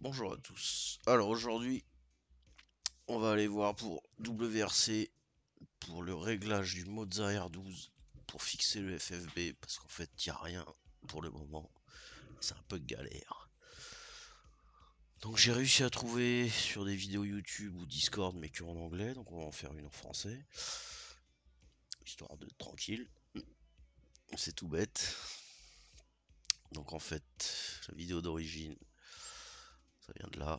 Bonjour à tous. Alors aujourd'hui, on va aller voir pour WRC, pour le réglage du Moza R12, pour fixer le FFB, parce qu'en fait, il n'y a rien pour le moment. C'est un peu galère. Donc j'ai réussi à trouver sur des vidéos YouTube ou Discord, mais que en anglais, donc on va en faire une en français. Histoire de tranquille. C'est tout bête. Donc en fait, la vidéo d'origine, ça vient de là.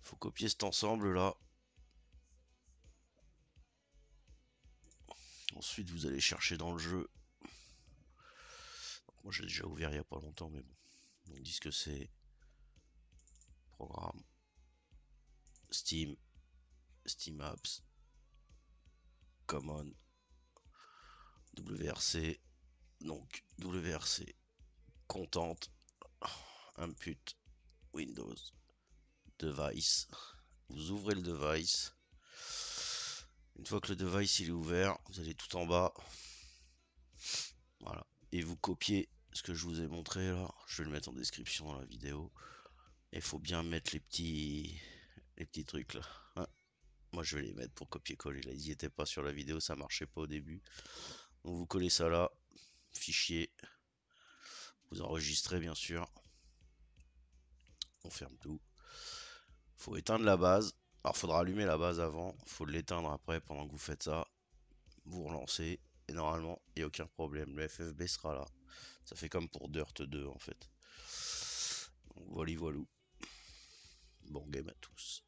Faut copier cet ensemble là. Ensuite, vous allez chercher dans le jeu. Moi, j'ai déjà ouvert il n'y a pas longtemps, mais bon. On dit que c'est programme Steam, Steam Apps, Common, WRC. Donc, WRC, contente. Input Windows device. Vous ouvrez le device. Une fois que le device il est ouvert, vous allez tout en bas. Voilà. Et vous copiez ce que je vous ai montré là. Je vais le mettre en description dans la vidéo. Il faut bien mettre les petits, les petits trucs là. Hein. Moi je vais les mettre pour copier-coller. Là, ils n'y étaient pas sur la vidéo, ça marchait pas au début. Donc vous collez ça là. Fichier. Vous enregistrez bien sûr on ferme tout. Faut éteindre la base. Alors faudra allumer la base avant, faut l'éteindre après pendant que vous faites ça. Vous relancez et normalement il n'y a aucun problème, le FFB sera là. Ça fait comme pour Dirt 2 en fait. Donc voilà voilou. Bon game à tous.